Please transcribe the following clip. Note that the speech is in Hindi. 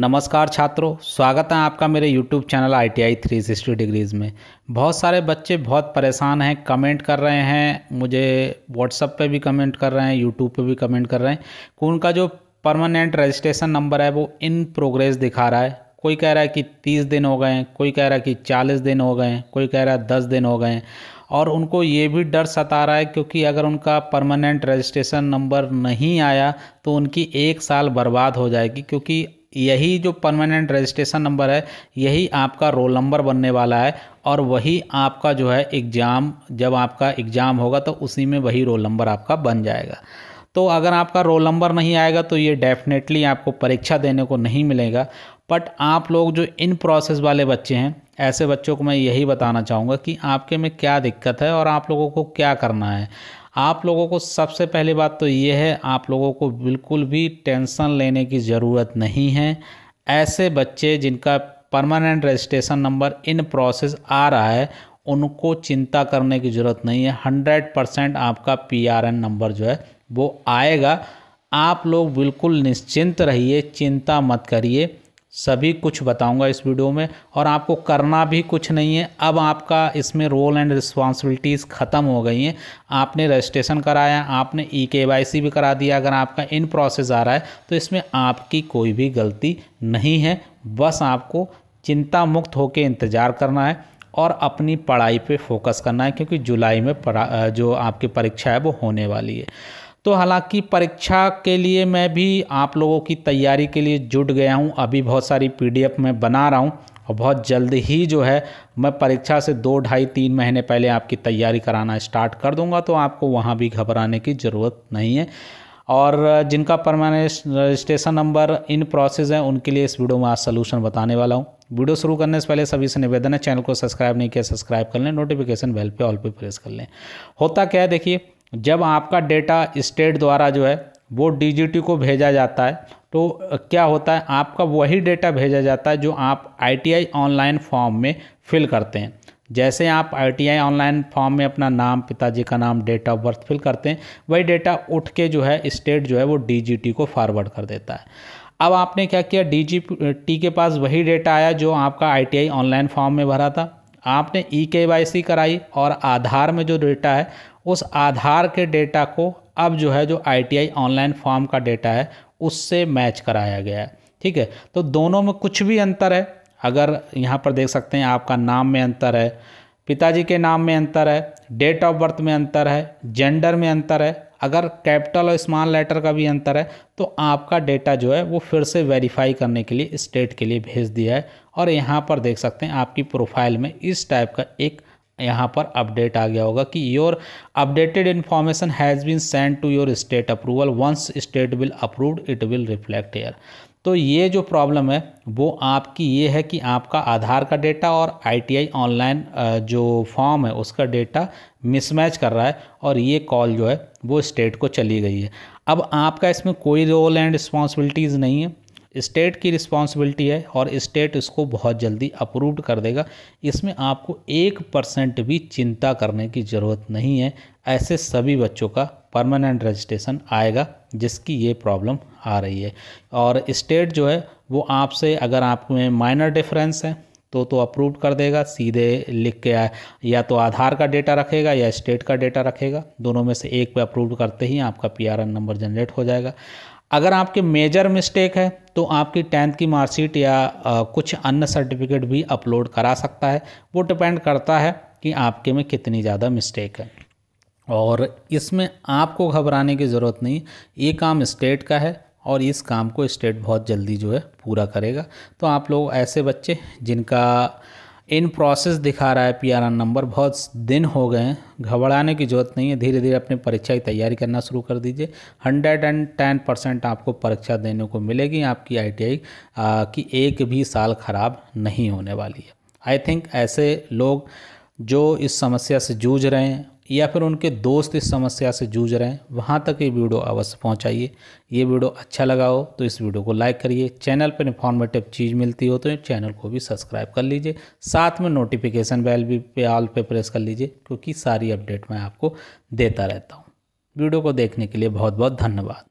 नमस्कार छात्रों स्वागत है आपका मेरे YouTube channel I T I three sixty degrees में बहुत सारे बच्चे बहुत परेशान हैं कमेंट कर रहे हैं मुझे व्हाट्सअप पे भी कमेंट कर रहे हैं यूट्यूब पे भी कमेंट कर रहे हैं कि उनका जो परमानेंट रजिस्ट्रेशन नंबर है वो इन प्रोग्रेस दिखा रहा है कोई कह रहा है कि तीस दिन हो गए कोई कह रहा है कि चालीस दिन हो गए कोई कह रहा है दस दिन हो गए और उनको ये भी डर सता रहा है क्योंकि अगर उनका परमानेंट रजिस्ट्रेशन नंबर नहीं आया तो उनकी एक साल बर्बाद हो जाएगी क्योंकि यही जो परमानेंट रजिस्ट्रेशन नंबर है यही आपका रोल नंबर बनने वाला है और वही आपका जो है एग्ज़ाम जब आपका एग्ज़ाम होगा तो उसी में वही रोल नंबर आपका बन जाएगा तो अगर आपका रोल नंबर नहीं आएगा तो ये डेफिनेटली आपको परीक्षा देने को नहीं मिलेगा बट आप लोग जो इन प्रोसेस वाले बच्चे हैं ऐसे बच्चों को मैं यही बताना चाहूँगा कि आपके में क्या दिक्कत है और आप लोगों को क्या करना है आप लोगों को सबसे पहली बात तो ये है आप लोगों को बिल्कुल भी टेंशन लेने की ज़रूरत नहीं है ऐसे बच्चे जिनका permanent registration number in process आ रहा है उनको चिंता करने की ज़रूरत नहीं है हंड्रेड परसेंट आपका पी आर एन नंबर जो है वो आएगा आप लोग बिल्कुल निश्चिंत रहिए चिंता मत करिए सभी कुछ बताऊंगा इस वीडियो में और आपको करना भी कुछ नहीं है अब आपका इसमें रोल एंड रिस्पॉन्सिबिलिटीज़ ख़त्म हो गई हैं आपने रजिस्ट्रेशन कराया आपने ई के वाई सी भी करा दिया अगर आपका इन प्रोसेस आ रहा है तो इसमें आपकी कोई भी गलती नहीं है बस आपको चिंता मुक्त होकर इंतज़ार करना है और अपनी पढ़ाई पर फोकस करना है क्योंकि जुलाई में पढ़ा जो आपकी परीक्षा है वो होने वाली है तो हालांकि परीक्षा के लिए मैं भी आप लोगों की तैयारी के लिए जुट गया हूँ अभी बहुत सारी पीडीएफ मैं बना रहा हूँ और बहुत जल्द ही जो है मैं परीक्षा से दो ढाई तीन महीने पहले आपकी तैयारी कराना स्टार्ट कर दूंगा तो आपको वहाँ भी घबराने की ज़रूरत नहीं है और जिनका permanent registration number in process है उनके लिए इस वीडियो में आज सोलूशन बताने वाला हूँ वीडियो शुरू करने से पहले सभी से निवेदन है चैनल को सब्सक्राइब नहीं किया सब्सक्राइब कर लें नोटिफिकेशन बेल पे ऑल पे प्रेस कर लें होता क्या है देखिए जब आपका डेटा स्टेट द्वारा जो है वो डीजीटी को भेजा जाता है तो क्या होता है आपका वही डेटा भेजा जाता है जो आप आईटीआई ऑनलाइन फॉर्म में फिल करते हैं जैसे आप आईटीआई ऑनलाइन फॉर्म में अपना नाम पिताजी का नाम डेट ऑफ बर्थ फिल करते हैं वही डेटा उठ के जो है स्टेट जो है वो डीजीटी को फॉरवर्ड कर देता है अब आपने क्या किया डीजीटी के पास वही डेटा आया जो आपका आईटीआई ऑनलाइन फॉर्म में भरा था आपने ई के वाई सी कराई और आधार में जो डेटा है उस आधार के डेटा को अब जो है जो आई ऑनलाइन फॉर्म का डेटा है उससे मैच कराया गया है ठीक है तो दोनों में कुछ भी अंतर है अगर यहाँ पर देख सकते हैं आपका नाम में अंतर है पिताजी के नाम में अंतर है डेट ऑफ बर्थ में अंतर है जेंडर में अंतर है अगर कैपिटल और स्मॉल लेटर का भी अंतर है तो आपका डेटा जो है वो फिर से वेरीफाई करने के लिए स्टेट के लिए भेज दिया है और यहाँ पर देख सकते हैं आपकी प्रोफाइल में इस टाइप का एक यहाँ पर अपडेट आ गया होगा कि your updated information has been send to your state approval once state will approved it will reflect here तो ये जो प्रॉब्लम है वो आपकी ये है कि आपका आधार का डेटा और आईटीआई ऑनलाइन जो फॉर्म है उसका डेटा मिसमैच कर रहा है और ये कॉल जो है वो स्टेट को चली गई है अब आपका इसमें कोई रोल एंड रिस्पॉन्सिबिलिटीज़ नहीं है स्टेट की रिस्पॉन्सिबिलिटी है और स्टेट इसको बहुत जल्दी अप्रूव कर देगा इसमें आपको एक परसेंट भी चिंता करने की ज़रूरत नहीं है ऐसे सभी बच्चों का परमानेंट रजिस्ट्रेशन आएगा जिसकी ये प्रॉब्लम आ रही है और स्टेट जो है वो आपसे अगर आप में माइनर डिफरेंस है तो तो अप्रूव कर देगा सीधे लिख के या तो आधार का डेटा रखेगा या स्टेट का डेटा रखेगा दोनों में से एक पे अप्रूव करते ही आपका पीआरएन नंबर जनरेट हो जाएगा अगर आपके मेजर मिस्टेक है तो आपकी टेंथ की मार्कशीट या कुछ अन्य सर्टिफिकेट भी अपलोड करा सकता है वो डिपेंड करता है कि आपके में कितनी ज़्यादा मिस्टेक है और इसमें आपको घबराने की ज़रूरत नहीं ये काम स्टेट का है और इस काम को स्टेट बहुत जल्दी जो है पूरा करेगा तो आप लोग ऐसे बच्चे जिनका इन प्रोसेस दिखा रहा है आर नंबर बहुत दिन हो गए हैं घबराने की जरूरत नहीं है धीरे धीरे अपने परीक्षा की तैयारी करना शुरू कर दीजिए हंड्रेड एंड टेन परसेंट आपको परीक्षा देने को मिलेगी आपकी आईटीआई की एक भी साल ख़राब नहीं होने वाली है आई थिंक ऐसे लोग जो इस समस्या से जूझ रहे हैं या फिर उनके दोस्त इस समस्या से जूझ रहे हैं वहाँ तक ये वीडियो अवश्य पहुँचाइए ये वीडियो अच्छा लगा हो तो इस वीडियो को लाइक करिए चैनल पर इन्फॉर्मेटिव चीज़ मिलती हो तो चैनल को भी सब्सक्राइब कर लीजिए साथ में नोटिफिकेशन बेल भी पे ऑल पे प्रेस कर लीजिए क्योंकि सारी अपडेट मैं आपको देता रहता हूँ वीडियो को देखने के लिए बहुत बहुत धन्यवाद